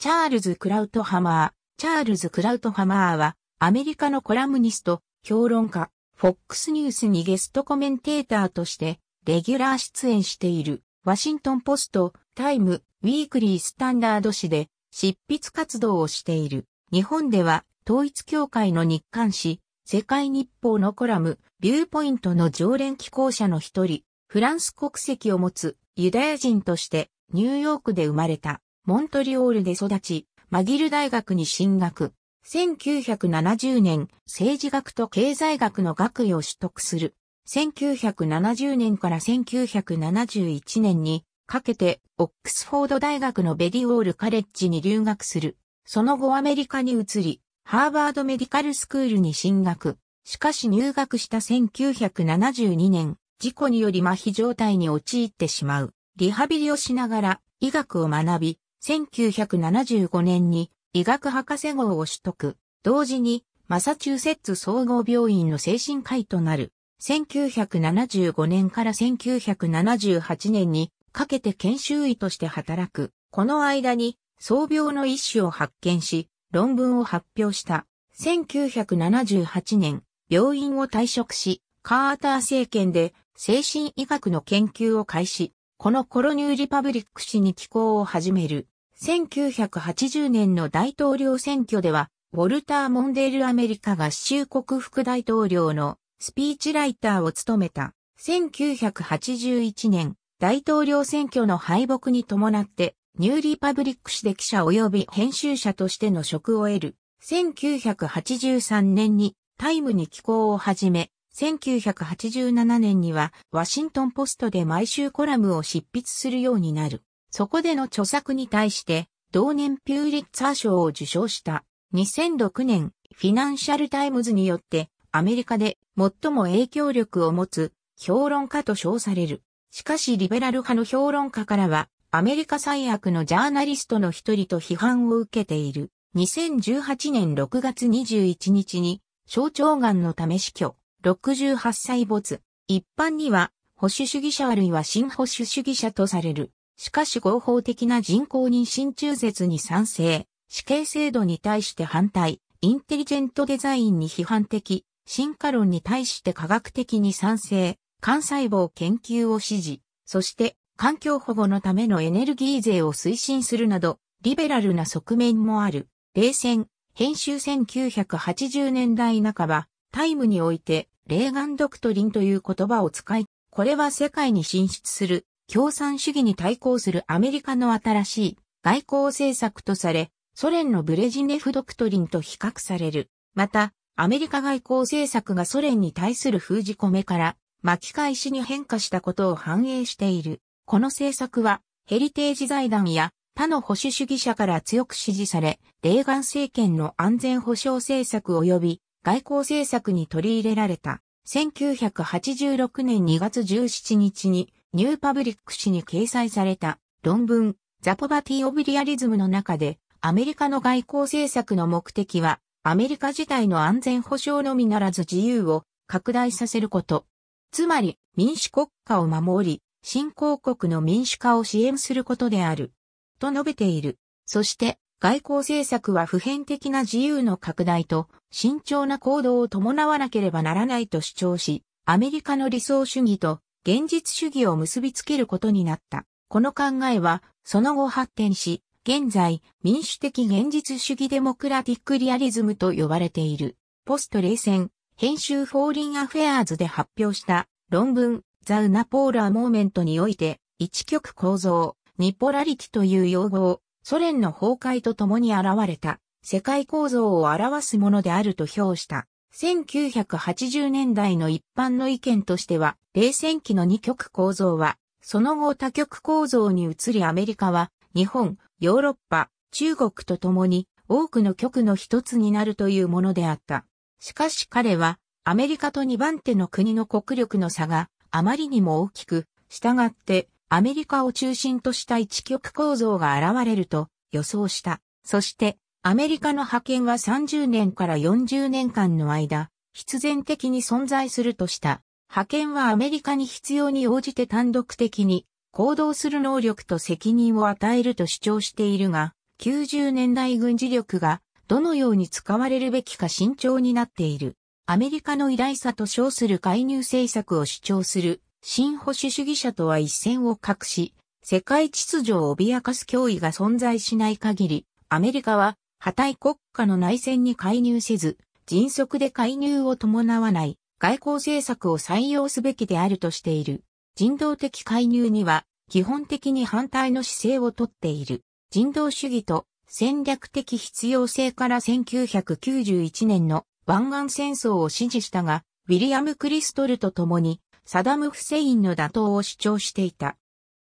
チャールズ・クラウトハマー。チャールズ・クラウトハマーは、アメリカのコラムニスト、評論家、FOX ニュースにゲストコメンテーターとして、レギュラー出演している、ワシントンポスト、タイム、ウィークリー・スタンダード誌で、執筆活動をしている。日本では、統一協会の日刊誌、世界日報のコラム、ビューポイントの常連寄稿者の一人、フランス国籍を持つユダヤ人としてニューヨークで生まれた。モントリオールで育ち、マギル大学に進学。1970年、政治学と経済学の学位を取得する。1970年から1971年にかけて、オックスフォード大学のベディオールカレッジに留学する。その後アメリカに移り、ハーバードメディカルスクールに進学。しかし入学した1972年、事故により麻痺状態に陥ってしまう。リハビリをしながら医学を学び、1975年に医学博士号を取得、同時にマサチューセッツ総合病院の精神科医となる。1975年から1978年にかけて研修医として働く。この間に、創病の一種を発見し、論文を発表した。1978年、病院を退職し、カーター政権で精神医学の研究を開始、このコロニューリパブリック誌に寄稿を始める。1980年の大統領選挙では、ウォルター・モンデールアメリカ合衆国副大統領のスピーチライターを務めた。1981年、大統領選挙の敗北に伴って、ニューリパブリック誌で記者及び編集者としての職を得る。1983年にタイムに寄稿を始め、1987年にはワシントンポストで毎週コラムを執筆するようになる。そこでの著作に対して、同年ピューリッツァー賞を受賞した。2006年、フィナンシャルタイムズによって、アメリカで最も影響力を持つ評論家と称される。しかしリベラル派の評論家からは、アメリカ最悪のジャーナリストの一人と批判を受けている。2018年6月21日に、小腸がんのため死去、68歳没。一般には、保守主義者あるいは新保守主義者とされる。しかし合法的な人工妊娠中絶に賛成、死刑制度に対して反対、インテリジェントデザインに批判的、進化論に対して科学的に賛成、幹細胞研究を支持、そして環境保護のためのエネルギー税を推進するなど、リベラルな側面もある。冷戦、編集1980年代半ば、タイムにおいて、レーガンドクトリンという言葉を使い、これは世界に進出する共産主義に対抗するアメリカの新しい外交政策とされ、ソ連のブレジネフドクトリンと比較される。また、アメリカ外交政策がソ連に対する封じ込めから巻き返しに変化したことを反映している。この政策は、ヘリテージ財団や他の保守主義者から強く支持され、レーガン政権の安全保障政策及び外交政策に取り入れられた。1986年2月17日にニューパブリック誌に掲載された論文、ザポバティ・オブリアリズムの中で、アメリカの外交政策の目的は、アメリカ自体の安全保障のみならず自由を拡大させること。つまり、民主国家を守り、新興国の民主化を支援することである。と述べている。そして、外交政策は普遍的な自由の拡大と慎重な行動を伴わなければならないと主張し、アメリカの理想主義と現実主義を結びつけることになった。この考えは、その後発展し、現在、民主的現実主義デモクラティックリアリズムと呼ばれている。ポスト冷戦、編集フォーリンアフェアーズで発表した論文、ザ・ウナポーラー・モーメントにおいて、一極構造、ニポラリティという用語を、ソ連の崩壊とともに現れた、世界構造を表すものであると評した。1980年代の一般の意見としては、冷戦期の二極構造は、その後多極構造に移りアメリカは、日本、ヨーロッパ、中国と共に多くの極の一つになるというものであった。しかし彼は、アメリカと二番手の国の国力の差があまりにも大きく、従ってアメリカを中心とした一極構造が現れると予想した。そしてアメリカの派遣は30年から40年間の間、必然的に存在するとした。派遣はアメリカに必要に応じて単独的に行動する能力と責任を与えると主張しているが、90年代軍事力がどのように使われるべきか慎重になっている。アメリカの偉大さと称する介入政策を主張する新保守主義者とは一線を画し、世界秩序を脅かす脅威が存在しない限り、アメリカは破体国家の内戦に介入せず、迅速で介入を伴わない外交政策を採用すべきであるとしている。人道的介入には基本的に反対の姿勢をとっている。人道主義と戦略的必要性から1991年の湾岸戦争を支持したが、ウィリアム・クリストルと共にサダム・フセインの打倒を主張していた。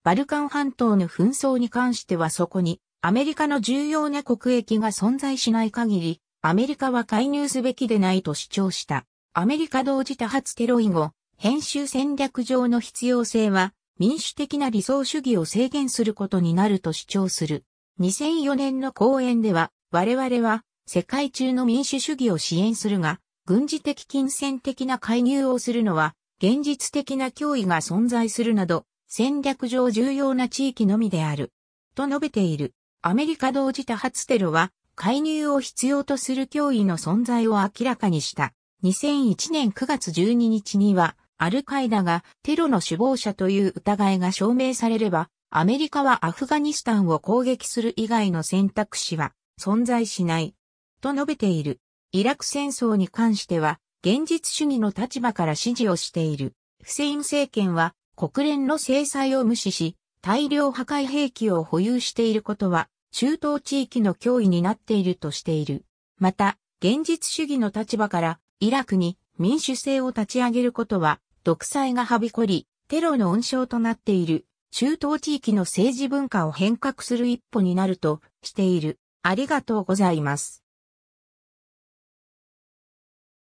バルカン半島の紛争に関してはそこにアメリカの重要な国益が存在しない限り、アメリカは介入すべきでないと主張した。アメリカ同時多発テロ以後、編集戦略上の必要性は、民主的な理想主義を制限することになると主張する。2004年の講演では、我々は世界中の民主主義を支援するが、軍事的金銭的な介入をするのは、現実的な脅威が存在するなど、戦略上重要な地域のみである。と述べている。アメリカ同時多発テロは介入を必要とする脅威の存在を明らかにした。2001年9月12日には、アルカイダがテロの首謀者という疑いが証明されれば、アメリカはアフガニスタンを攻撃する以外の選択肢は存在しない。と述べている。イラク戦争に関しては、現実主義の立場から支持をしている。フセイン政権は国連の制裁を無視し、大量破壊兵器を保有していることは中東地域の脅威になっているとしている。また、現実主義の立場からイラクに民主制を立ち上げることは独裁がはびこり、テロの温床となっている中東地域の政治文化を変革する一歩になるとしている。ありがとうございます。